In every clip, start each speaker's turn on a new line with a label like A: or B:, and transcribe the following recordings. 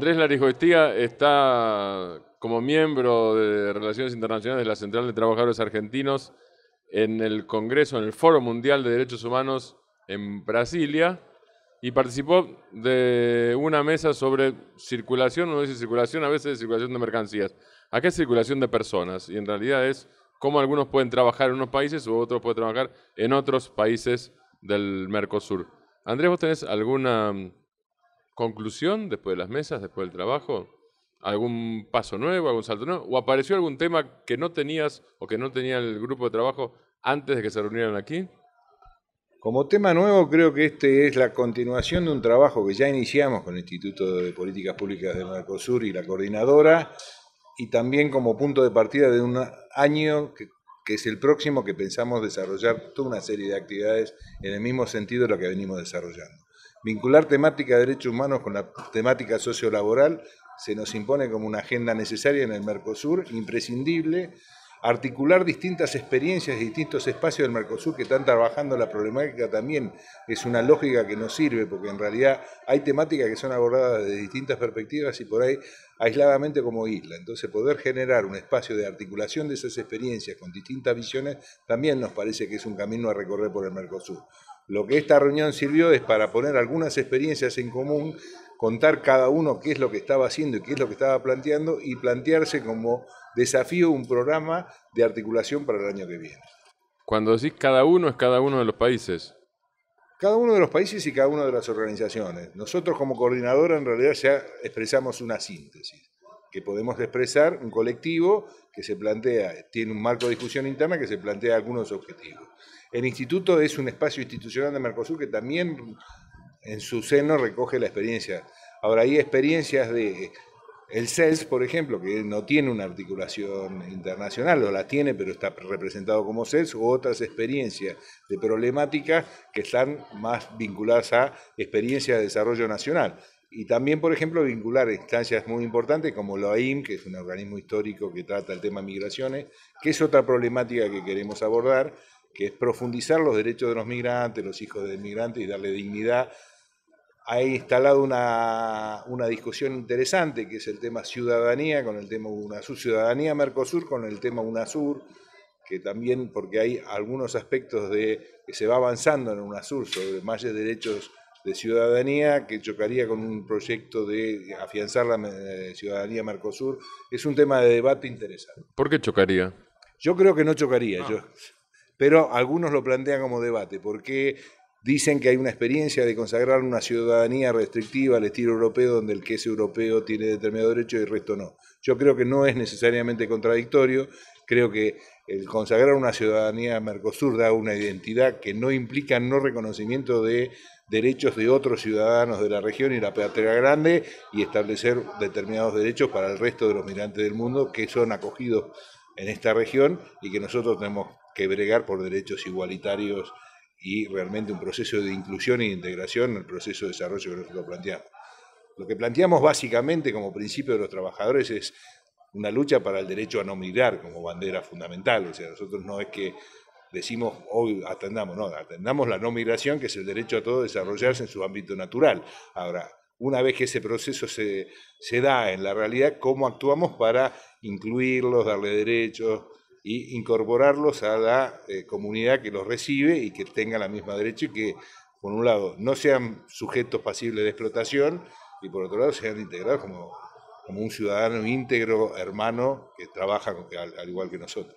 A: Andrés Larijoestía está como miembro de Relaciones Internacionales de la Central de Trabajadores Argentinos en el Congreso, en el Foro Mundial de Derechos Humanos en Brasilia, y participó de una mesa sobre circulación, uno dice circulación, a veces circulación de mercancías. Acá es circulación de personas, y en realidad es cómo algunos pueden trabajar en unos países u otros pueden trabajar en otros países del Mercosur. Andrés, ¿vos tenés alguna conclusión después de las mesas, después del trabajo? ¿Algún paso nuevo, algún salto nuevo? ¿O apareció algún tema que no tenías o que no tenía el grupo de trabajo antes de que se reunieran aquí?
B: Como tema nuevo, creo que este es la continuación de un trabajo que ya iniciamos con el Instituto de Políticas Públicas de Mercosur y la coordinadora, y también como punto de partida de un año que, que, es el próximo que pensamos desarrollar toda una serie de actividades en el mismo sentido de lo que venimos desarrollando. Vincular temática de derechos humanos con la temática sociolaboral se nos impone como una agenda necesaria en el Mercosur, imprescindible. Articular distintas experiencias y distintos espacios del Mercosur que están trabajando la problemática también es una lógica que nos sirve, porque en realidad hay temáticas que son abordadas desde distintas perspectivas y por ahí aisladamente como isla. Entonces poder generar un espacio de articulación de esas experiencias con distintas visiones también nos parece que es un camino a recorrer por el Mercosur. Lo que esta reunión sirvió es para poner algunas experiencias en común, contar cada uno qué es lo que estaba haciendo y qué es lo que estaba planteando y plantearse como desafío un programa de articulación para el año que viene.
A: Cuando decís cada uno es cada uno de los países.
B: Cada uno de los países y cada una de las organizaciones. Nosotros como coordinadora en realidad ya expresamos una síntesis que podemos expresar un colectivo que se plantea, tiene un marco de discusión interna que se plantea algunos objetivos. El instituto es un espacio institucional de Mercosur que también en su seno recoge la experiencia. Ahora, hay experiencias de el CELS, por ejemplo, que no tiene una articulación internacional, o la tiene, pero está representado como CELS, u otras experiencias de problemáticas que están más vinculadas a experiencias de desarrollo nacional. Y también, por ejemplo, vincular instancias muy importantes como la OIM, que es un organismo histórico que trata el tema migraciones, que es otra problemática que queremos abordar, que es profundizar los derechos de los migrantes, los hijos de migrantes y darle dignidad. Ha instalado una, una discusión interesante que es el tema ciudadanía con el tema UNASUR, ciudadanía Mercosur con el tema UNASUR, que también porque hay algunos aspectos de que se va avanzando en UNASUR sobre más de derechos de ciudadanía que chocaría con un proyecto de afianzar la eh, ciudadanía Mercosur. Es un tema de debate interesante.
A: ¿Por qué chocaría? Yo creo que no chocaría. Ah. Yo,
B: pero algunos lo plantean como debate, porque dicen que hay una experiencia de consagrar una ciudadanía restrictiva al estilo europeo, donde el que es europeo tiene determinado derecho y el resto no. Yo creo que no es necesariamente contradictorio, creo que el consagrar una ciudadanía a Mercosur da una identidad que no implica no reconocimiento de derechos de otros ciudadanos de la región y la patria grande y establecer determinados derechos para el resto de los migrantes del mundo que son acogidos en esta región y que nosotros tenemos que bregar por derechos igualitarios y realmente un proceso de inclusión e integración en el proceso de desarrollo que nosotros planteamos. Lo que planteamos básicamente como principio de los trabajadores es una lucha para el derecho a no migrar como bandera fundamental. O sea, nosotros no es que decimos hoy atendamos, no, atendamos la no migración, que es el derecho a todo desarrollarse en su ámbito natural. Ahora, una vez que ese proceso se, da en la realidad, cómo actuamos para incluirlos, darle derechos e incorporarlos a la eh, comunidad que los recibe y que tenga la misma derecho y que, por un lado, no sean sujetos pasibles de explotación y por otro lado sean integrados como, como un ciudadano íntegro, hermano, que trabaja al, al igual que nosotros.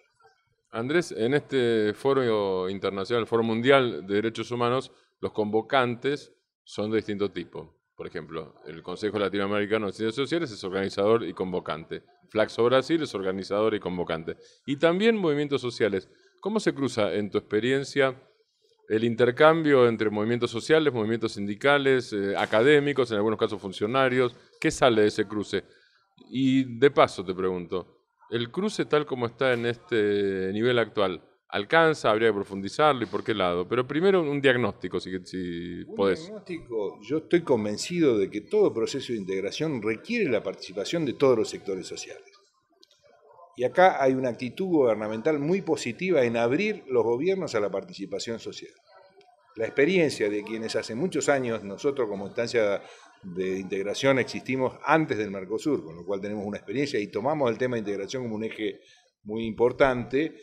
A: Andrés, en este foro internacional, el Foro Mundial de Derechos Humanos, los convocantes son de distinto tipo. Por ejemplo, el Consejo Latinoamericano de Ciencias Sociales es organizador y convocante. Flaxo Brasil es organizador y convocante. Y también movimientos sociales. ¿Cómo se cruza en tu experiencia el intercambio entre movimientos sociales, movimientos sindicales, eh, académicos, en algunos casos funcionarios? ¿Qué sale de ese cruce? Y de paso te pregunto, ¿el cruce tal como está en este nivel actual alcanza, habría que profundizarlo y por qué lado. Pero primero un diagnóstico, si, si un
B: diagnóstico, yo estoy convencido de que todo proceso de integración requiere la participación de todos los sectores sociales. Y acá hay una actitud gubernamental muy positiva en abrir los gobiernos a la participación social. La experiencia de quienes hace muchos años nosotros como instancia de integración existimos antes del Mercosur, con lo cual tenemos una experiencia y tomamos el tema de integración como un eje muy importante,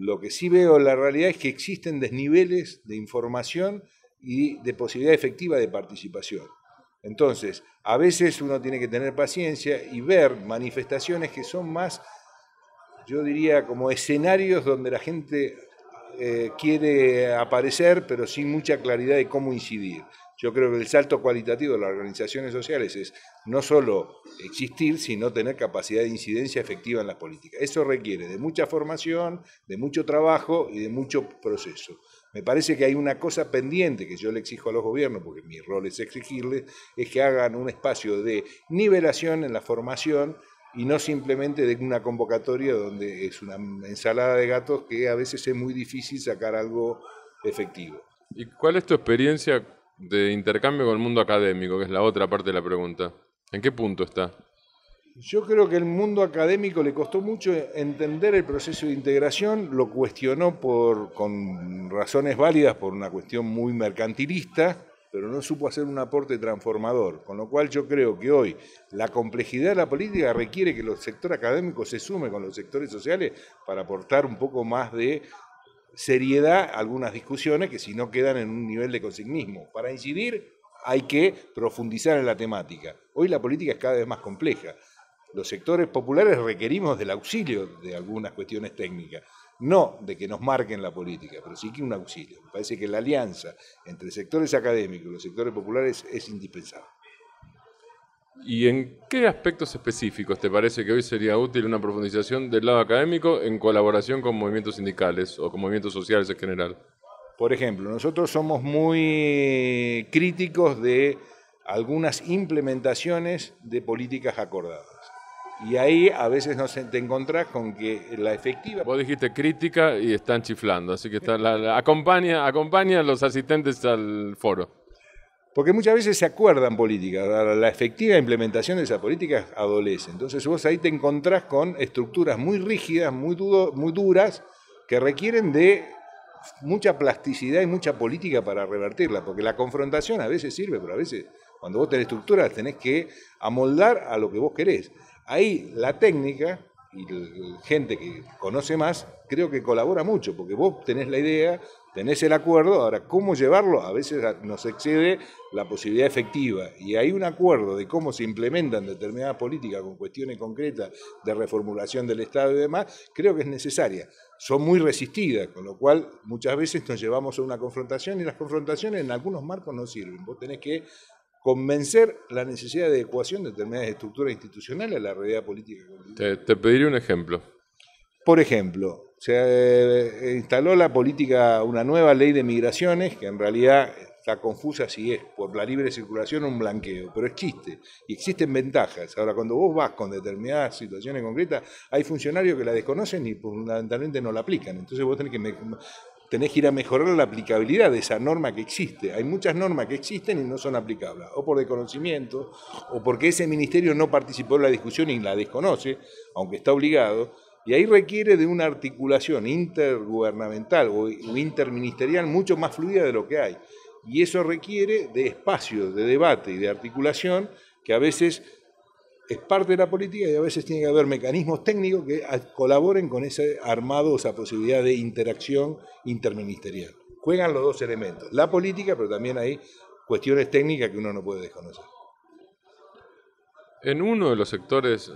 B: lo que sí veo en la realidad es que existen desniveles de información y de posibilidad efectiva de participación. Entonces, a veces uno tiene que tener paciencia y ver manifestaciones que son más, yo diría, como escenarios donde la gente eh, quiere aparecer, pero sin mucha claridad de cómo incidir. Yo creo que el salto cualitativo de las organizaciones sociales es no solo existir, sino tener capacidad de incidencia efectiva en las políticas. Eso requiere de mucha formación, de mucho trabajo y de mucho proceso. Me parece que hay una cosa pendiente que yo le exijo a los gobiernos, porque mi rol es exigirles, es que hagan un espacio de nivelación en la formación y no simplemente de una convocatoria donde es una ensalada de gatos que a veces es muy difícil sacar algo
A: efectivo. ¿Y cuál es tu experiencia de intercambio con el mundo académico, que es la otra parte de la pregunta. ¿En qué punto está?
B: Yo creo que el mundo académico le costó mucho entender el proceso de integración, lo cuestionó por, con razones válidas por una cuestión muy mercantilista, pero no supo hacer un aporte transformador, con lo cual yo creo que hoy la complejidad de la política requiere que el sector académico se sume con los sectores sociales para aportar un poco más de seriedad algunas discusiones que si no quedan en un nivel de consignismo. Para incidir hay que profundizar en la temática. Hoy la política es cada vez más compleja. Los sectores populares requerimos del auxilio de algunas cuestiones técnicas, no de que nos marquen la política, pero sí que un auxilio. Me parece que la alianza entre sectores académicos y los sectores populares es indispensable.
A: ¿Y en qué aspectos específicos te parece que hoy sería útil una profundización del lado académico en colaboración con movimientos sindicales o con movimientos sociales en general?
B: Por ejemplo, nosotros somos muy críticos de algunas implementaciones de políticas acordadas. Y ahí a veces no te
A: encontrás con que la efectiva... Vos dijiste crítica y están chiflando, así que acompaña, acompaña a los asistentes al foro.
B: Porque muchas veces se acuerdan políticas, la efectiva implementación de esas políticas adolece. Entonces vos ahí te encontrás con estructuras muy rígidas, muy, muy duras, que requieren de mucha plasticidad y mucha política para revertirla, porque la confrontación a veces sirve, pero a veces cuando vos tenés estructuras tenés que amoldar a lo que vos querés. Ahí la técnica y gente que conoce más creo que colabora mucho, porque vos tenés la idea, tenés el acuerdo, ahora cómo llevarlo a veces ah, nos excede la posibilidad efectiva y hay un acuerdo de cómo se implementan determinadas políticas con cuestiones concretas de reformulación del Estado y demás, creo que es necesaria. Son muy resistidas, con lo cual muchas veces nos llevamos a una confrontación y las confrontaciones en algunos marcos no sirven. Vos tenés que convencer la necesidad de adecuación de determinadas estructuras institucionales a la realidad política.
A: Te, te pediré un ejemplo.
B: Por ejemplo, se eh, instaló la política, una nueva ley de migraciones, que en realidad está confusa si es por la libre circulación o un blanqueo, pero existe y existen ventajas. Ahora, cuando vos vas con determinadas situaciones concretas, hay funcionarios que la desconocen y fundamentalmente no la aplican. Entonces vos tenés que tenés que ir a mejorar la aplicabilidad de esa norma que existe. Hay muchas normas que existen y no son aplicables, o por desconocimiento, o porque ese ministerio no participó en la discusión y la desconoce, aunque está obligado. Y ahí requiere de una articulación intergubernamental o interministerial mucho más fluida de lo que hay. Y eso requiere de espacio, de debate y de articulación que a veces es parte de la política y a veces tiene que haber mecanismos técnicos que colaboren con ese armado, esa posibilidad de interacción interministerial. Juegan los dos elementos, la política, pero también hay cuestiones técnicas que uno no puede desconocer.
A: En uno de los sectores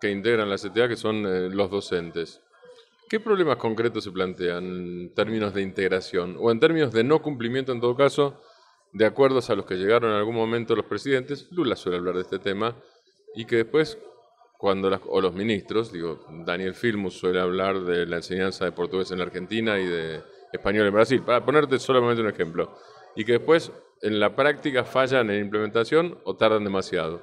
A: que integran la CTA, que son eh, los docentes. ¿Qué problemas concretos se plantean en términos de integración o en términos de no cumplimiento, en todo caso, de acuerdos a los que llegaron en algún momento los presidentes? Lula suele hablar de este tema y que después, cuando o los ministros, digo, Daniel Filmus suele hablar de la enseñanza de portugués en Argentina y de español en Brasil, para ponerte solamente un ejemplo, y que después en la práctica fallan en implementación o tardan demasiado.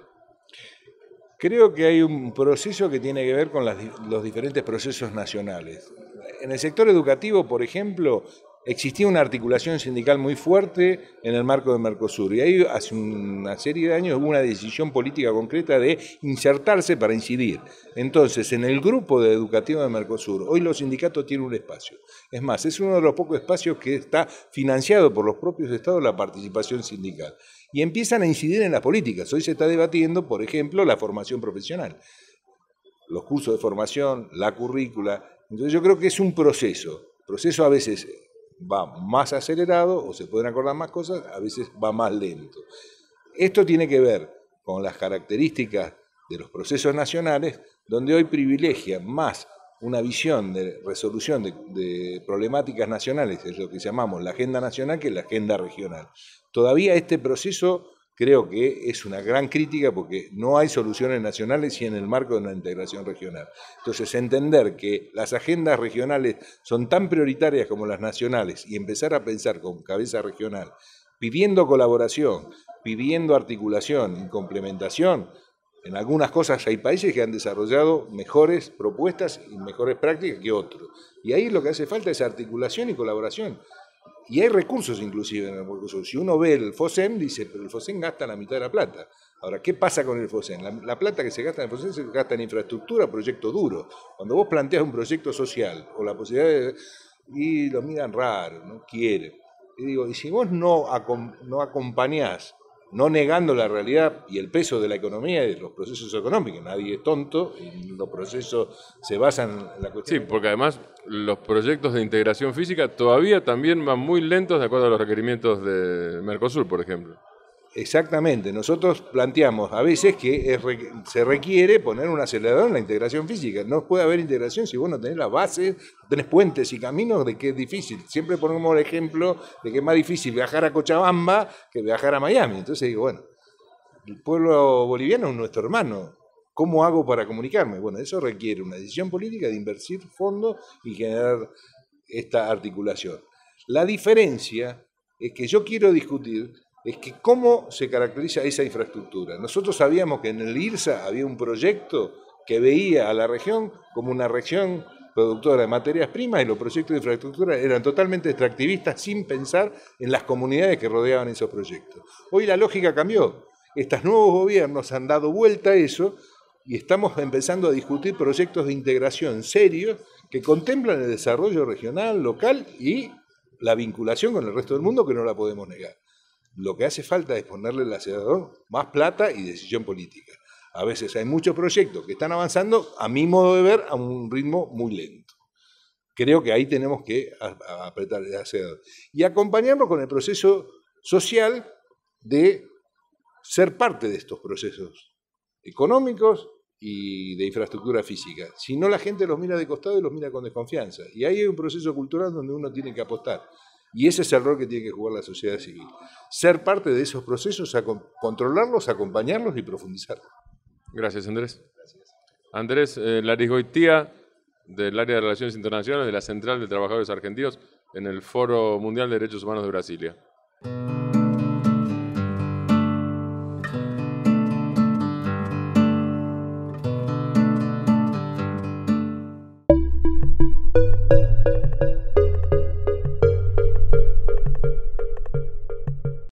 B: Creo que hay un proceso que tiene que ver con los diferentes procesos nacionales. En el sector educativo, por ejemplo, existía una articulación sindical muy fuerte en el marco de Mercosur. Y ahí hace una serie de años hubo una decisión política concreta de insertarse para incidir. Entonces, en el grupo educativo de Mercosur, hoy los sindicatos tienen un espacio. Es más, es uno de los pocos espacios que está financiado por los propios estados la participación sindical. Y empiezan a incidir en las políticas. Hoy se está debatiendo, por ejemplo, la formación profesional, los cursos de formación, la currícula. Entonces yo creo que es un proceso, proceso a veces va más acelerado o se pueden acordar más cosas, a veces va más lento. Esto tiene que ver con las características de los procesos nacionales, donde hoy privilegia más una visión de resolución de, problemáticas nacionales, es lo que llamamos la agenda nacional, que la agenda regional. Todavía este proceso creo que es una gran crítica porque no hay soluciones nacionales y en el marco de una integración regional. Entonces, entender que las agendas regionales son tan prioritarias como las nacionales y empezar a pensar con cabeza regional, pidiendo colaboración, pidiendo articulación y complementación, en algunas cosas hay países que han desarrollado mejores propuestas y mejores prácticas que otros. Y ahí lo que hace falta es articulación y colaboración. Y hay recursos inclusive en el Mercosur. Si uno ve el FOSEN, dice, pero el FOSEN gasta la mitad de la plata. Ahora, ¿qué pasa con el FOSEN? La, plata que se gasta en el FOSEN se gasta en infraestructura, proyecto duro. Cuando vos planteas un proyecto social o la posibilidad de... Y lo miran raro, no quieren. Y digo, y si vos no, no acompañás no negando la realidad y el peso de la economía y de los procesos económicos. Nadie es tonto y los procesos
A: se basan en la cuestión. Sí, porque además los proyectos de integración física todavía también van muy lentos de acuerdo a los requerimientos de Mercosur, por ejemplo. Exactamente,
B: nosotros planteamos a veces que se requiere poner un acelerador en la integración física. No puede haber integración si vos no tenés las bases, tenés puentes y caminos de que es difícil. Siempre ponemos el ejemplo de que es más difícil viajar a Cochabamba que viajar a Miami. Entonces digo, bueno, el pueblo boliviano es nuestro hermano. ¿Cómo hago para comunicarme? Bueno, eso requiere una decisión política de invertir fondos y generar esta articulación. La diferencia es que yo quiero discutir es que cómo se caracteriza esa infraestructura. Nosotros sabíamos que en el IRSA había un proyecto que veía a la región como una región productora de materias primas y los proyectos de infraestructura eran totalmente extractivistas sin pensar en las comunidades que rodeaban esos proyectos. Hoy la lógica cambió. Estos nuevos gobiernos han dado vuelta a eso y estamos empezando a discutir proyectos de integración serios que contemplan el desarrollo regional, local y la vinculación con el resto del mundo que no la podemos negar. Lo que hace falta es ponerle al acelerador más plata y decisión política. A veces hay muchos proyectos que están avanzando, a mi modo de ver, a un ritmo muy lento. Creo que ahí tenemos que apretar el acelerador. Y acompañarlo con el proceso social de ser parte de estos procesos económicos y de infraestructura física. Si no, la gente los mira de costado y los mira con desconfianza. Y ahí hay un proceso cultural donde uno tiene que apostar. Y ese es el rol que tiene que jugar la sociedad civil. Ser parte de esos procesos, controlarlos, acompañarlos y profundizarlos.
A: Gracias, Andrés. Gracias. Andrés eh, del área de Relaciones Internacionales de la Central de Trabajadores Argentinos en el Foro Mundial de Derechos Humanos de Brasilia.